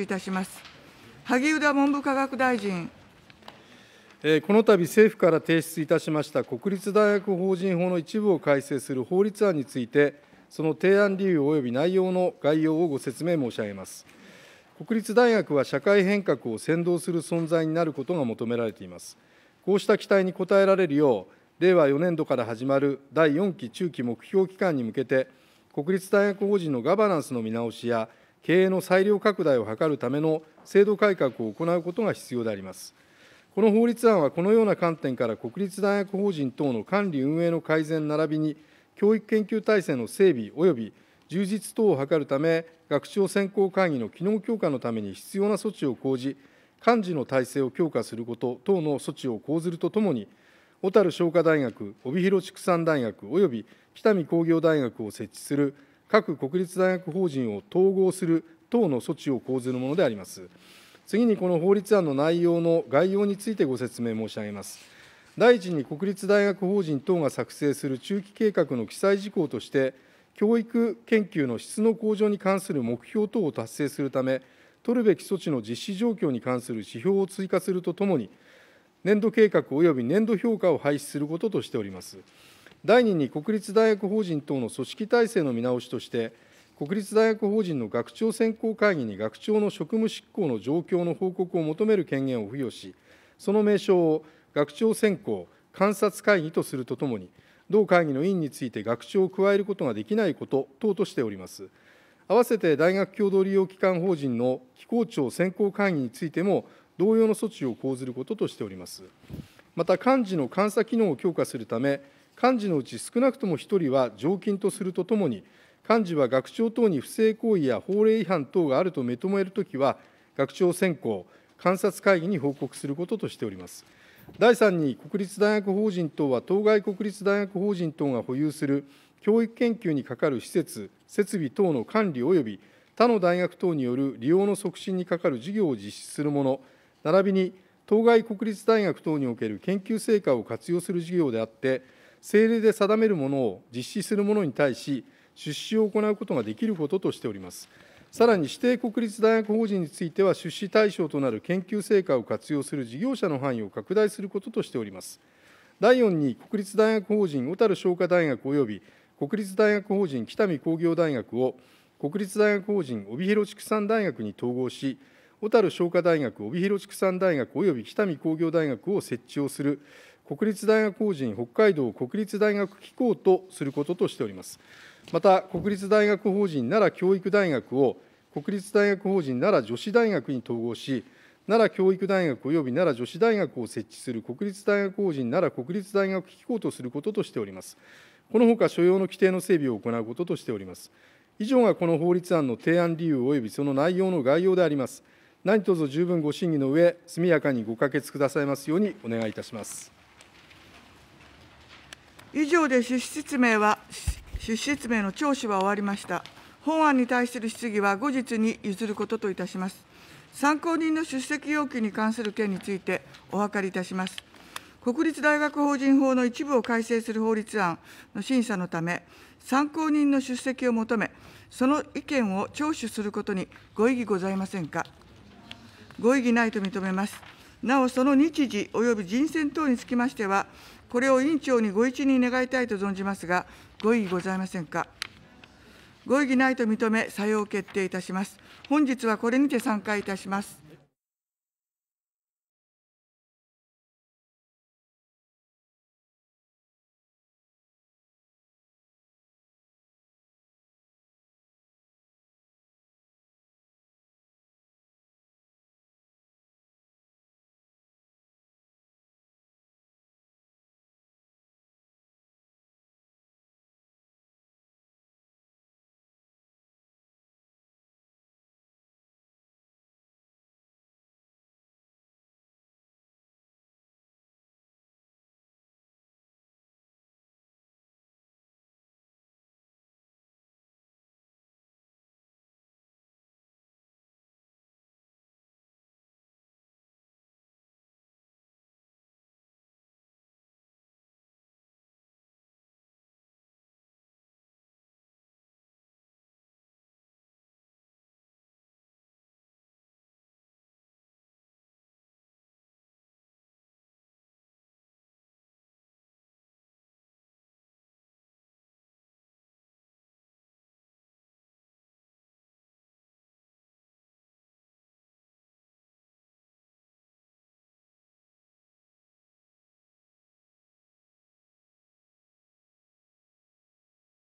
いたします萩生田文部科学大臣。この度政府から提出いたしました国立大学法人法の一部を改正する法律案について、その提案理由及び内容の概要をご説明申し上げます。国立大学は社会変革を先導する存在になることが求められています。こうした期待に応えられるよう、令和4年度から始まる第4期中期目標期間に向けて、国立大学法人のガバナンスの見直しや、経営の裁量拡大を図るための制度改革を行うことが必要であります。この法律案は、このような観点から国立大学法人等の管理運営の改善並びに、教育研究体制の整備及び充実等を図るため、学長選考会議の機能強化のために必要な措置を講じ、幹事の体制を強化すること等の措置を講ずるとともに、小樽商科大学、帯広畜産大学及び北見工業大学を設置する各国立大学法人を統合する等の措置を講ずるものであります。次にこの法律案の内容の概要についてご説明申し上げます。第一に国立大学法人等が作成する中期計画の記載事項として、教育研究の質の向上に関する目標等を達成するため、取るべき措置の実施状況に関する指標を追加するとともに、年度計画及び年度評価を廃止することとしております。第2に国立大学法人等の組織体制の見直しとして、国立大学法人の学長選考会議に学長の職務執行の状況の報告を求める権限を付与し、その名称を学長選考観察会議とするとともに、同会議の委員について学長を加えることができないこと等としております。併せて大学共同利用機関法人の機構庁選考会議についても、同様の措置を講ずることとしております。また、幹事の監査機能を強化するため、幹事のうち少なくとも1人は常勤とするとともに、幹事は学長等に不正行為や法令違反等があると認めるときは、学長選考、観察会議に報告することとしております。第3に、国立大学法人等は、当該国立大学法人等が保有する教育研究に係る施設、設備等の管理及び他の大学等による利用の促進に係る事業を実施するもの、並びに当該国立大学等における研究成果を活用する事業であって、政令で定めるものを実施するものに対し、出資を行うことができることとしております。さらに指定国立大学法人については、出資対象となる研究成果を活用する事業者の範囲を拡大することとしております。第4に、国立大学法人小樽商科大学及び国立大学法人北見工業大学を、国立大学法人帯広畜産大学に統合し、小樽商科大学、帯広畜産大学及び北見工業大学を設置をする国立大学法人北海道国立大学機構とすることとしております。また、国立大学法人奈良教育大学を国立大学法人奈良女子大学に統合し、奈良教育大学及び奈良女子大学を設置する国立大学法人奈良国立大学機構とすることとしております。このほか所要の規定の整備を行うこととしております。以上がこの法律案の提案理由及びその内容の概要であります。何卒十分ご審議の上、速やかにご可決くださいますようにお願いいたします。以上で趣旨説明は、趣旨説明の聴取は終わりました。本案に対する質疑は後日に譲ることといたします。参考人の出席要求に関する件についてお分かりいたします。国立大学法人法の一部を改正する法律案の審査のため、参考人の出席を求め、その意見を聴取することにご異議ございませんか。ご異議ないと認めます。なお、その日時及び人選等につきましては、これを委員長にご一任願いたいと存じますが、ご異議ございませんか。ご異議ないと認め、採用決定いたします。本日はこれにて散会いたします。